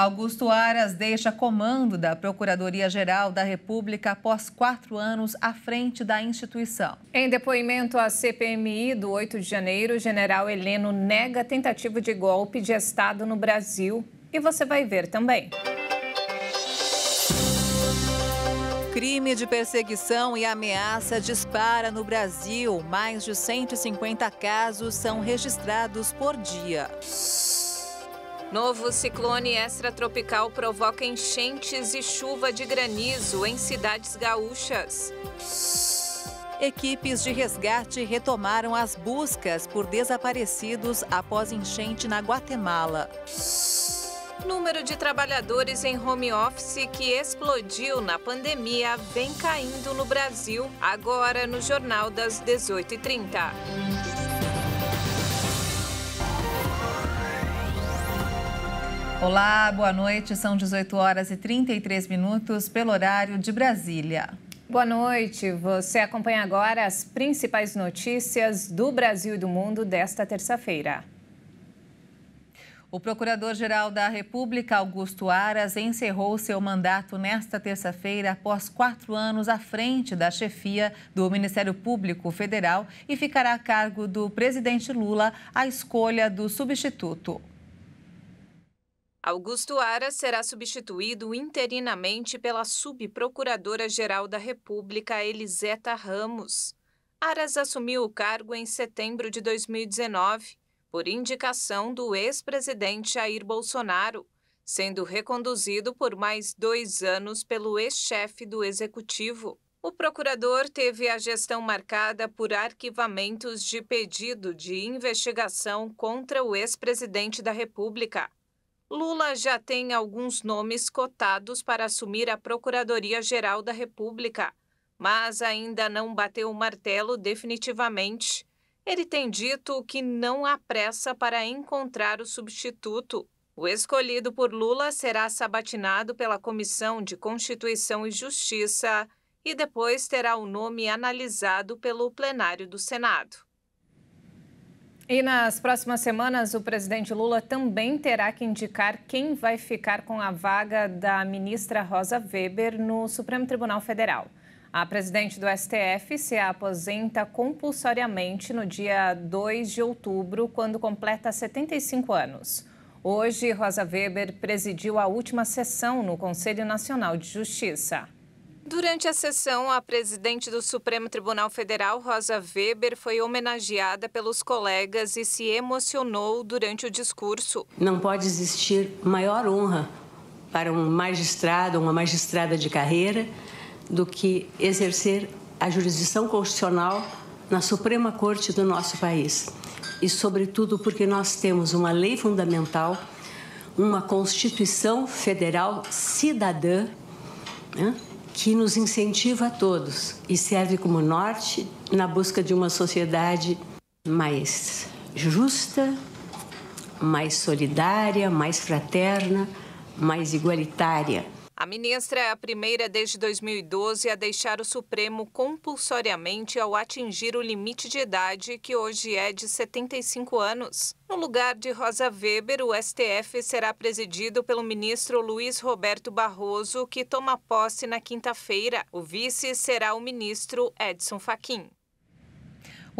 Augusto Aras deixa comando da Procuradoria-Geral da República após quatro anos à frente da instituição. Em depoimento à CPMI do 8 de janeiro, o general Heleno nega tentativa de golpe de Estado no Brasil. E você vai ver também. Crime de perseguição e ameaça dispara no Brasil. Mais de 150 casos são registrados por dia. Novo ciclone extratropical provoca enchentes e chuva de granizo em cidades gaúchas. Equipes de resgate retomaram as buscas por desaparecidos após enchente na Guatemala. Número de trabalhadores em home office que explodiu na pandemia vem caindo no Brasil, agora no Jornal das 18h30. Olá, boa noite. São 18 horas e 33 minutos pelo horário de Brasília. Boa noite. Você acompanha agora as principais notícias do Brasil e do mundo desta terça-feira. O Procurador-Geral da República, Augusto Aras, encerrou seu mandato nesta terça-feira após quatro anos à frente da chefia do Ministério Público Federal e ficará a cargo do presidente Lula a escolha do substituto. Augusto Ara será substituído interinamente pela subprocuradora-geral da República, Eliseta Ramos. Aras assumiu o cargo em setembro de 2019, por indicação do ex-presidente Jair Bolsonaro, sendo reconduzido por mais dois anos pelo ex-chefe do Executivo. O procurador teve a gestão marcada por arquivamentos de pedido de investigação contra o ex-presidente da República, Lula já tem alguns nomes cotados para assumir a Procuradoria-Geral da República, mas ainda não bateu o martelo definitivamente. Ele tem dito que não há pressa para encontrar o substituto. O escolhido por Lula será sabatinado pela Comissão de Constituição e Justiça e depois terá o nome analisado pelo plenário do Senado. E nas próximas semanas, o presidente Lula também terá que indicar quem vai ficar com a vaga da ministra Rosa Weber no Supremo Tribunal Federal. A presidente do STF se aposenta compulsoriamente no dia 2 de outubro, quando completa 75 anos. Hoje, Rosa Weber presidiu a última sessão no Conselho Nacional de Justiça. Durante a sessão, a presidente do Supremo Tribunal Federal, Rosa Weber, foi homenageada pelos colegas e se emocionou durante o discurso. Não pode existir maior honra para um magistrado, uma magistrada de carreira, do que exercer a jurisdição constitucional na Suprema Corte do nosso país. E, sobretudo, porque nós temos uma lei fundamental, uma Constituição Federal cidadã. Né? que nos incentiva a todos e serve como norte na busca de uma sociedade mais justa, mais solidária, mais fraterna, mais igualitária. A ministra é a primeira desde 2012 a deixar o Supremo compulsoriamente ao atingir o limite de idade, que hoje é de 75 anos. No lugar de Rosa Weber, o STF será presidido pelo ministro Luiz Roberto Barroso, que toma posse na quinta-feira. O vice será o ministro Edson Fachin.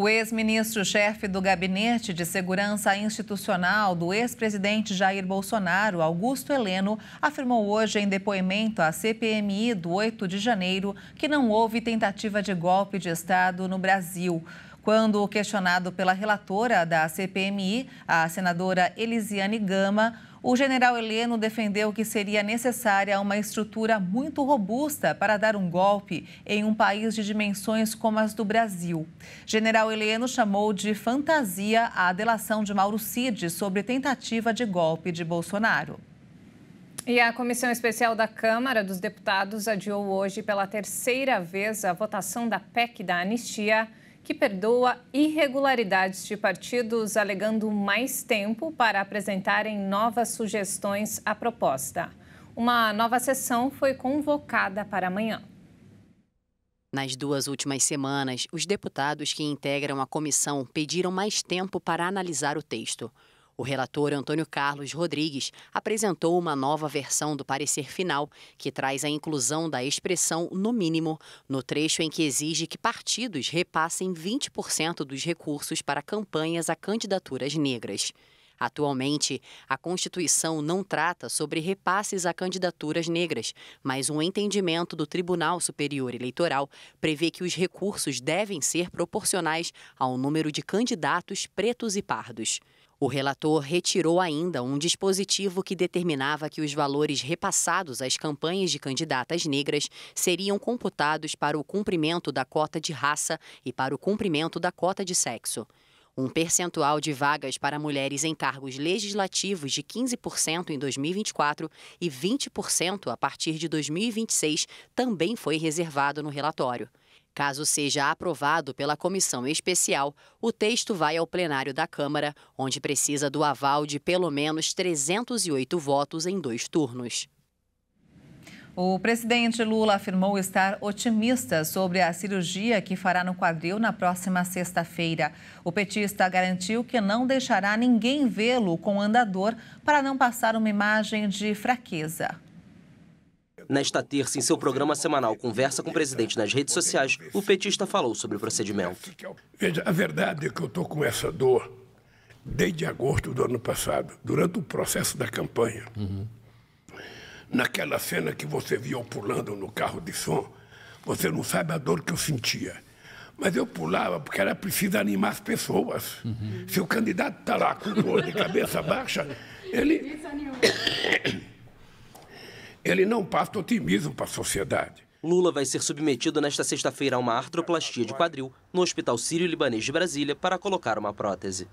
O ex-ministro-chefe do Gabinete de Segurança Institucional do ex-presidente Jair Bolsonaro, Augusto Heleno, afirmou hoje em depoimento à CPMI do 8 de janeiro que não houve tentativa de golpe de Estado no Brasil. Quando questionado pela relatora da CPMI, a senadora Elisiane Gama, o general Heleno defendeu que seria necessária uma estrutura muito robusta para dar um golpe em um país de dimensões como as do Brasil. General Heleno chamou de fantasia a delação de Mauro Cid sobre tentativa de golpe de Bolsonaro. E a Comissão Especial da Câmara dos Deputados adiou hoje pela terceira vez a votação da PEC da anistia que perdoa irregularidades de partidos, alegando mais tempo para apresentarem novas sugestões à proposta. Uma nova sessão foi convocada para amanhã. Nas duas últimas semanas, os deputados que integram a comissão pediram mais tempo para analisar o texto. O relator Antônio Carlos Rodrigues apresentou uma nova versão do parecer final, que traz a inclusão da expressão no mínimo no trecho em que exige que partidos repassem 20% dos recursos para campanhas a candidaturas negras. Atualmente, a Constituição não trata sobre repasses a candidaturas negras, mas um entendimento do Tribunal Superior Eleitoral prevê que os recursos devem ser proporcionais ao número de candidatos pretos e pardos. O relator retirou ainda um dispositivo que determinava que os valores repassados às campanhas de candidatas negras seriam computados para o cumprimento da cota de raça e para o cumprimento da cota de sexo. Um percentual de vagas para mulheres em cargos legislativos de 15% em 2024 e 20% a partir de 2026 também foi reservado no relatório. Caso seja aprovado pela comissão especial, o texto vai ao plenário da Câmara, onde precisa do aval de pelo menos 308 votos em dois turnos. O presidente Lula afirmou estar otimista sobre a cirurgia que fará no quadril na próxima sexta-feira. O petista garantiu que não deixará ninguém vê-lo com andador para não passar uma imagem de fraqueza. Nesta terça, em seu programa semanal Conversa com o Presidente nas redes sociais, o petista falou sobre o procedimento. Veja, a verdade é que eu estou com essa dor desde agosto do ano passado, durante o processo da campanha. Uhum. Naquela cena que você viu pulando no carro de som, você não sabe a dor que eu sentia. Mas eu pulava porque era preciso animar as pessoas. Uhum. Se o candidato está lá com dor de cabeça baixa, ele. Ele não passa otimismo para a sociedade. Lula vai ser submetido nesta sexta-feira a uma artroplastia de quadril no Hospital Sírio-Libanês de Brasília para colocar uma prótese.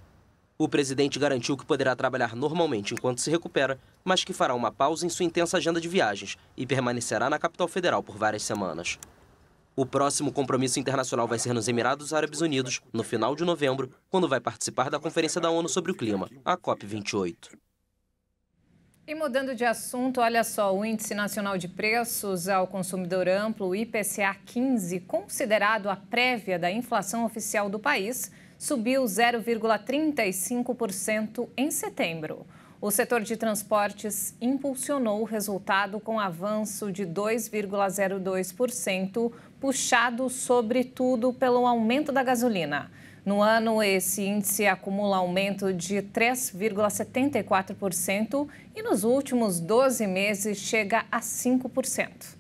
O presidente garantiu que poderá trabalhar normalmente enquanto se recupera, mas que fará uma pausa em sua intensa agenda de viagens e permanecerá na capital federal por várias semanas. O próximo compromisso internacional vai ser nos Emirados Árabes Unidos, no final de novembro, quando vai participar da Conferência da ONU sobre o Clima, a COP28. E mudando de assunto, olha só, o Índice Nacional de Preços ao Consumidor Amplo, o IPCA 15, considerado a prévia da inflação oficial do país, subiu 0,35% em setembro. O setor de transportes impulsionou o resultado com avanço de 2,02%, puxado sobretudo pelo aumento da gasolina. No ano, esse índice acumula aumento de 3,74% e nos últimos 12 meses chega a 5%.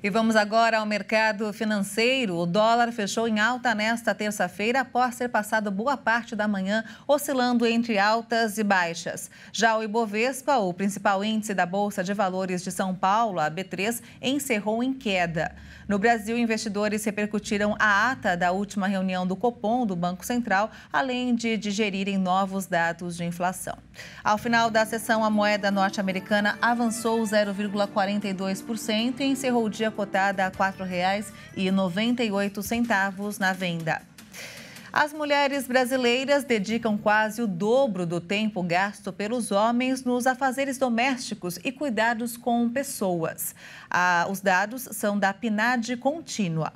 E vamos agora ao mercado financeiro. O dólar fechou em alta nesta terça-feira após ter passado boa parte da manhã oscilando entre altas e baixas. Já o Ibovespa, o principal índice da Bolsa de Valores de São Paulo, a B3, encerrou em queda. No Brasil, investidores repercutiram a ata da última reunião do Copom do Banco Central, além de digerirem novos dados de inflação. Ao final da sessão, a moeda norte-americana avançou 0,42% e encerrou o dia cotada a R$ 4,98 na venda. As mulheres brasileiras dedicam quase o dobro do tempo gasto pelos homens nos afazeres domésticos e cuidados com pessoas. Ah, os dados são da PNAD Contínua.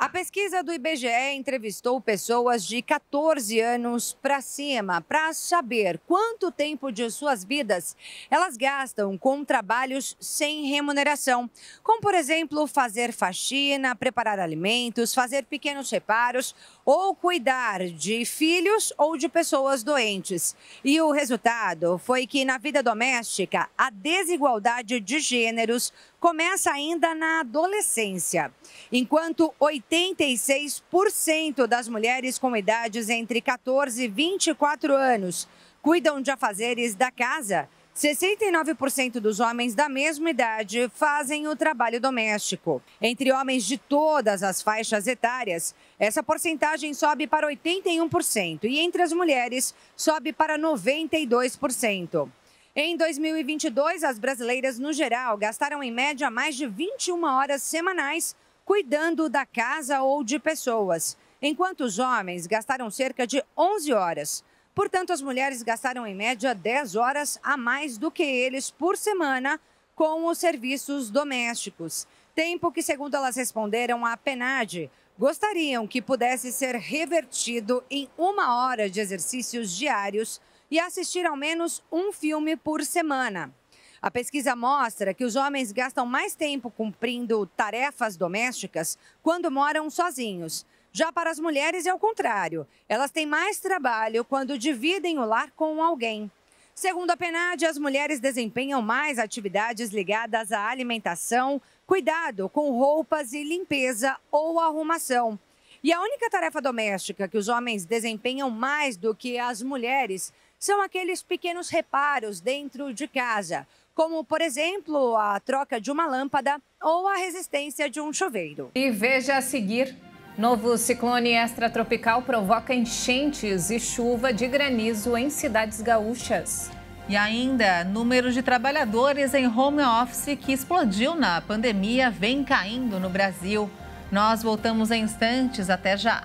A pesquisa do IBGE entrevistou pessoas de 14 anos para cima para saber quanto tempo de suas vidas elas gastam com trabalhos sem remuneração, como por exemplo fazer faxina, preparar alimentos, fazer pequenos reparos ou cuidar de filhos ou de pessoas doentes. E o resultado foi que na vida doméstica, a desigualdade de gêneros começa ainda na adolescência. Enquanto 86% das mulheres com idades entre 14 e 24 anos cuidam de afazeres da casa, 69% dos homens da mesma idade fazem o trabalho doméstico. Entre homens de todas as faixas etárias, essa porcentagem sobe para 81% e entre as mulheres sobe para 92%. Em 2022, as brasileiras no geral gastaram em média mais de 21 horas semanais cuidando da casa ou de pessoas, enquanto os homens gastaram cerca de 11 horas. Portanto, as mulheres gastaram em média 10 horas a mais do que eles por semana com os serviços domésticos. Tempo que, segundo elas responderam à PENAD, gostariam que pudesse ser revertido em uma hora de exercícios diários e assistir ao menos um filme por semana. A pesquisa mostra que os homens gastam mais tempo cumprindo tarefas domésticas quando moram sozinhos já para as mulheres é o contrário. Elas têm mais trabalho quando dividem o lar com alguém. Segundo a PNAD, as mulheres desempenham mais atividades ligadas à alimentação, cuidado com roupas e limpeza ou arrumação. E a única tarefa doméstica que os homens desempenham mais do que as mulheres são aqueles pequenos reparos dentro de casa, como, por exemplo, a troca de uma lâmpada ou a resistência de um chuveiro. E veja a seguir Novo ciclone extratropical provoca enchentes e chuva de granizo em cidades gaúchas. E ainda, número de trabalhadores em home office que explodiu na pandemia vem caindo no Brasil. Nós voltamos em instantes, até já.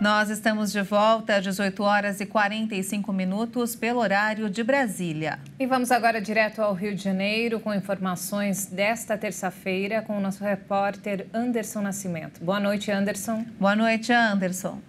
Nós estamos de volta às 18 horas e 45 minutos pelo horário de Brasília. E vamos agora direto ao Rio de Janeiro com informações desta terça-feira com o nosso repórter Anderson Nascimento. Boa noite, Anderson. Boa noite, Anderson.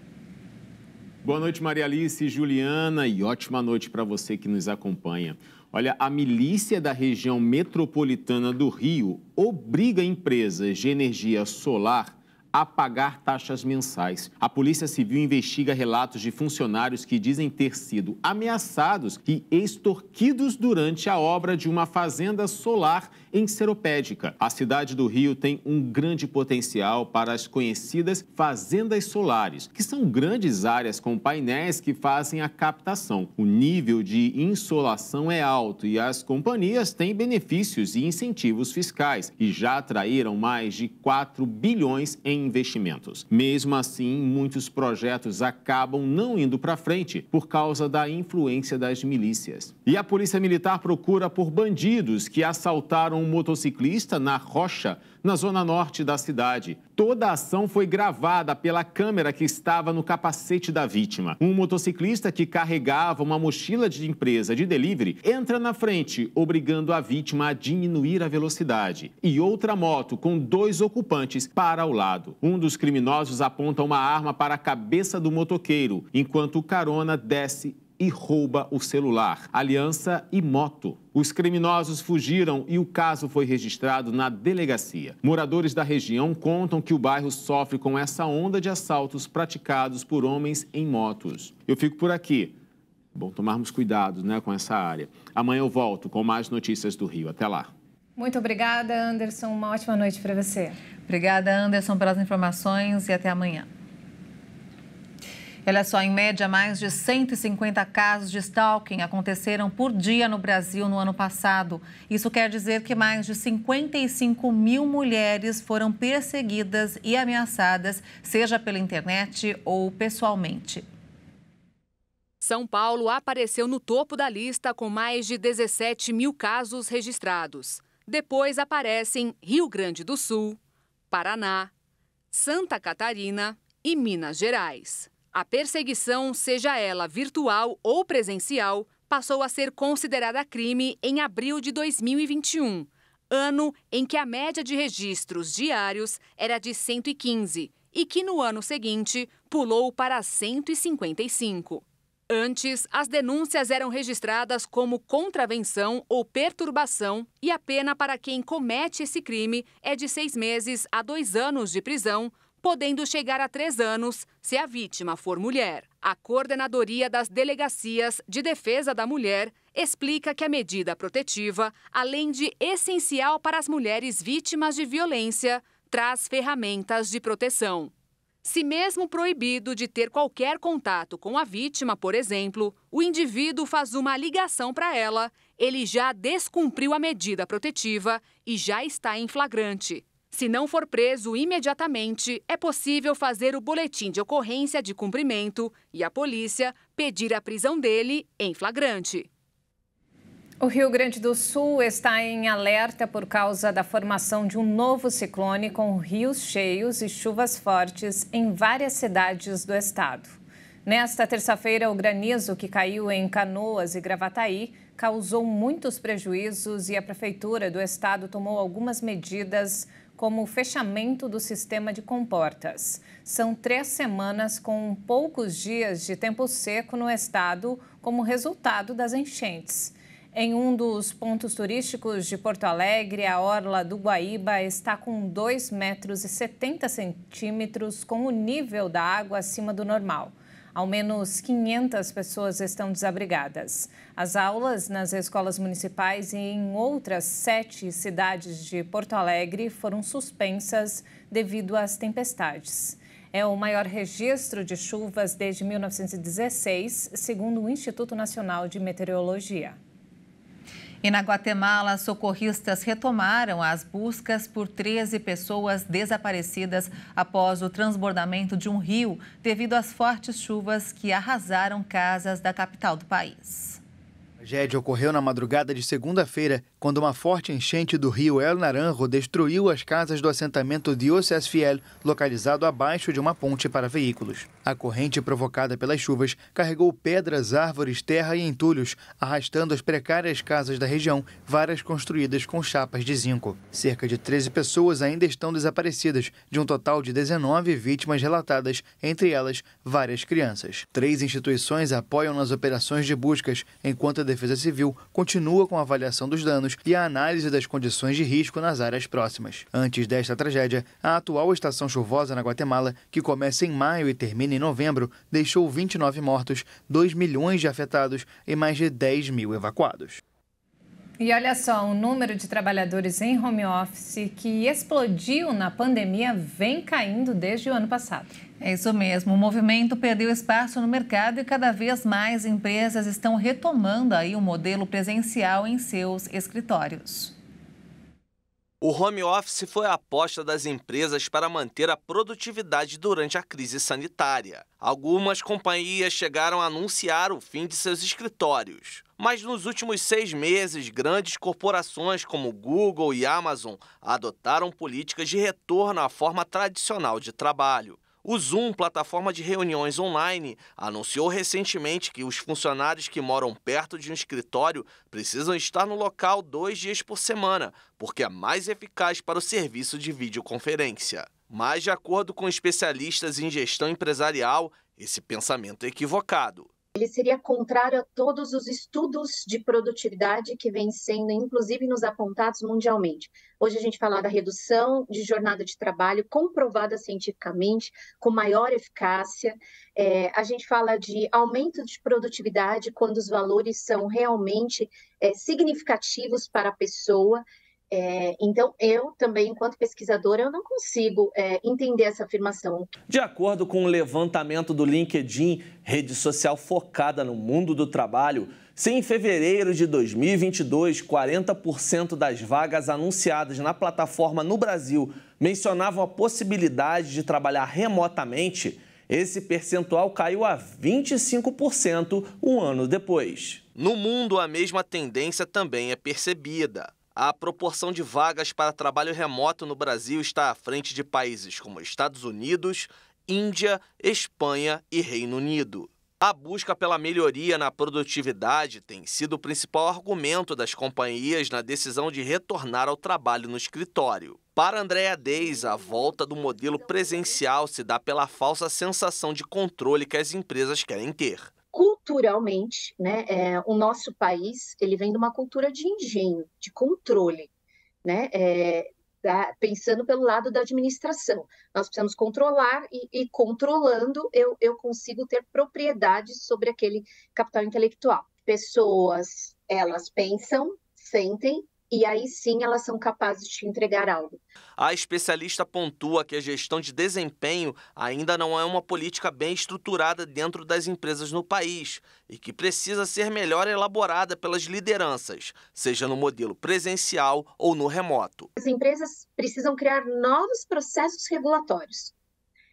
Boa noite, Maria Alice e Juliana, e ótima noite para você que nos acompanha. Olha, a milícia da região metropolitana do Rio obriga empresas de energia solar a pagar taxas mensais. A Polícia Civil investiga relatos de funcionários que dizem ter sido ameaçados e extorquidos durante a obra de uma fazenda solar em Seropédica. A cidade do Rio tem um grande potencial para as conhecidas fazendas solares, que são grandes áreas com painéis que fazem a captação. O nível de insolação é alto e as companhias têm benefícios e incentivos fiscais e já atraíram mais de 4 bilhões em investimentos. Mesmo assim, muitos projetos acabam não indo para frente por causa da influência das milícias. E a Polícia Militar procura por bandidos que assaltaram um motociclista na Rocha, na zona norte da cidade. Toda a ação foi gravada pela câmera que estava no capacete da vítima. Um motociclista que carregava uma mochila de empresa de delivery entra na frente, obrigando a vítima a diminuir a velocidade. E outra moto com dois ocupantes para ao lado. Um dos criminosos aponta uma arma para a cabeça do motoqueiro, enquanto o carona desce e rouba o celular, aliança e moto. Os criminosos fugiram e o caso foi registrado na delegacia. Moradores da região contam que o bairro sofre com essa onda de assaltos praticados por homens em motos. Eu fico por aqui. Bom, tomarmos cuidado né, com essa área. Amanhã eu volto com mais notícias do Rio. Até lá. Muito obrigada, Anderson. Uma ótima noite para você. Obrigada, Anderson, pelas informações e até amanhã. Olha é só, em média, mais de 150 casos de stalking aconteceram por dia no Brasil no ano passado. Isso quer dizer que mais de 55 mil mulheres foram perseguidas e ameaçadas, seja pela internet ou pessoalmente. São Paulo apareceu no topo da lista com mais de 17 mil casos registrados. Depois aparecem Rio Grande do Sul, Paraná, Santa Catarina e Minas Gerais. A perseguição, seja ela virtual ou presencial, passou a ser considerada crime em abril de 2021, ano em que a média de registros diários era de 115 e que no ano seguinte pulou para 155. Antes, as denúncias eram registradas como contravenção ou perturbação e a pena para quem comete esse crime é de seis meses a dois anos de prisão podendo chegar a três anos se a vítima for mulher. A Coordenadoria das Delegacias de Defesa da Mulher explica que a medida protetiva, além de essencial para as mulheres vítimas de violência, traz ferramentas de proteção. Se mesmo proibido de ter qualquer contato com a vítima, por exemplo, o indivíduo faz uma ligação para ela, ele já descumpriu a medida protetiva e já está em flagrante. Se não for preso imediatamente, é possível fazer o boletim de ocorrência de cumprimento e a polícia pedir a prisão dele em flagrante. O Rio Grande do Sul está em alerta por causa da formação de um novo ciclone com rios cheios e chuvas fortes em várias cidades do estado. Nesta terça-feira, o granizo que caiu em Canoas e Gravataí causou muitos prejuízos e a prefeitura do estado tomou algumas medidas como o fechamento do sistema de comportas. São três semanas com poucos dias de tempo seco no estado como resultado das enchentes. Em um dos pontos turísticos de Porto Alegre, a orla do Guaíba está com 2,70 metros com o nível da água acima do normal. Ao menos 500 pessoas estão desabrigadas. As aulas nas escolas municipais e em outras sete cidades de Porto Alegre foram suspensas devido às tempestades. É o maior registro de chuvas desde 1916, segundo o Instituto Nacional de Meteorologia. E na Guatemala, socorristas retomaram as buscas por 13 pessoas desaparecidas após o transbordamento de um rio devido às fortes chuvas que arrasaram casas da capital do país. A tragédia ocorreu na madrugada de segunda-feira, quando uma forte enchente do rio El Naranjo destruiu as casas do assentamento Diocese Fiel, localizado abaixo de uma ponte para veículos. A corrente provocada pelas chuvas carregou pedras, árvores, terra e entulhos, arrastando as precárias casas da região, várias construídas com chapas de zinco. Cerca de 13 pessoas ainda estão desaparecidas, de um total de 19 vítimas relatadas, entre elas várias crianças. Três instituições apoiam nas operações de buscas, enquanto a Defesa Civil continua com a avaliação dos danos e a análise das condições de risco nas áreas próximas. Antes desta tragédia, a atual estação chuvosa na Guatemala, que começa em maio e termina em novembro, deixou 29 mortos, 2 milhões de afetados e mais de 10 mil evacuados. E olha só, o número de trabalhadores em home office que explodiu na pandemia vem caindo desde o ano passado. É isso mesmo. O movimento perdeu espaço no mercado e cada vez mais empresas estão retomando aí o modelo presencial em seus escritórios. O home office foi a aposta das empresas para manter a produtividade durante a crise sanitária. Algumas companhias chegaram a anunciar o fim de seus escritórios. Mas nos últimos seis meses, grandes corporações como Google e Amazon adotaram políticas de retorno à forma tradicional de trabalho. O Zoom, plataforma de reuniões online, anunciou recentemente que os funcionários que moram perto de um escritório precisam estar no local dois dias por semana, porque é mais eficaz para o serviço de videoconferência. Mas, de acordo com especialistas em gestão empresarial, esse pensamento é equivocado ele seria contrário a todos os estudos de produtividade que vêm sendo, inclusive, nos apontados mundialmente. Hoje a gente fala da redução de jornada de trabalho comprovada cientificamente, com maior eficácia. É, a gente fala de aumento de produtividade quando os valores são realmente é, significativos para a pessoa é, então, eu também, enquanto pesquisadora, eu não consigo é, entender essa afirmação. De acordo com o um levantamento do LinkedIn, rede social focada no mundo do trabalho, se em fevereiro de 2022 40% das vagas anunciadas na plataforma no Brasil mencionavam a possibilidade de trabalhar remotamente, esse percentual caiu a 25% um ano depois. No mundo, a mesma tendência também é percebida a proporção de vagas para trabalho remoto no Brasil está à frente de países como Estados Unidos, Índia, Espanha e Reino Unido. A busca pela melhoria na produtividade tem sido o principal argumento das companhias na decisão de retornar ao trabalho no escritório. Para Andréa Deis, a volta do modelo presencial se dá pela falsa sensação de controle que as empresas querem ter culturalmente, né, é, o nosso país ele vem de uma cultura de engenho, de controle, né, é, da, pensando pelo lado da administração. Nós precisamos controlar e, e controlando eu, eu consigo ter propriedade sobre aquele capital intelectual. Pessoas, elas pensam, sentem e aí sim elas são capazes de entregar algo. A especialista pontua que a gestão de desempenho ainda não é uma política bem estruturada dentro das empresas no país e que precisa ser melhor elaborada pelas lideranças, seja no modelo presencial ou no remoto. As empresas precisam criar novos processos regulatórios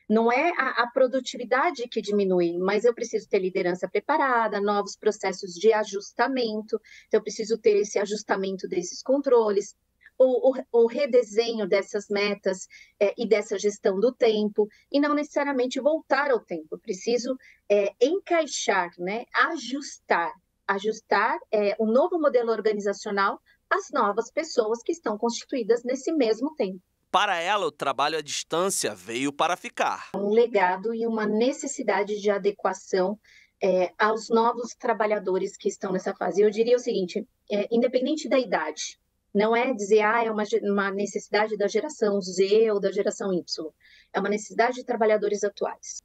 não é a, a produtividade que diminui, mas eu preciso ter liderança preparada, novos processos de ajustamento, então eu preciso ter esse ajustamento desses controles, o, o, o, redesenho dessas metas é, e dessa gestão do tempo, e não necessariamente voltar ao tempo. Eu preciso é, encaixar, né, ajustar, ajustar é, o novo modelo organizacional às novas pessoas que estão constituídas nesse mesmo tempo. Para ela, o trabalho à distância veio para ficar. Um legado e uma necessidade de adequação é, aos novos trabalhadores que estão nessa fase. Eu diria o seguinte: é, independente da idade, não é dizer, ah, é uma, uma necessidade da geração Z ou da geração Y. É uma necessidade de trabalhadores atuais.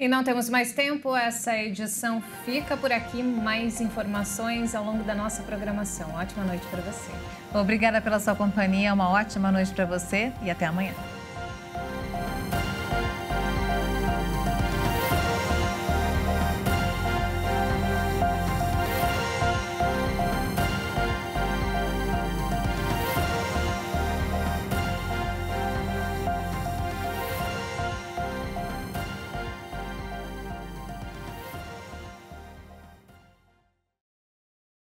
E não temos mais tempo, essa edição fica por aqui. Mais informações ao longo da nossa programação. Ótima noite para você. Obrigada pela sua companhia, uma ótima noite para você e até amanhã.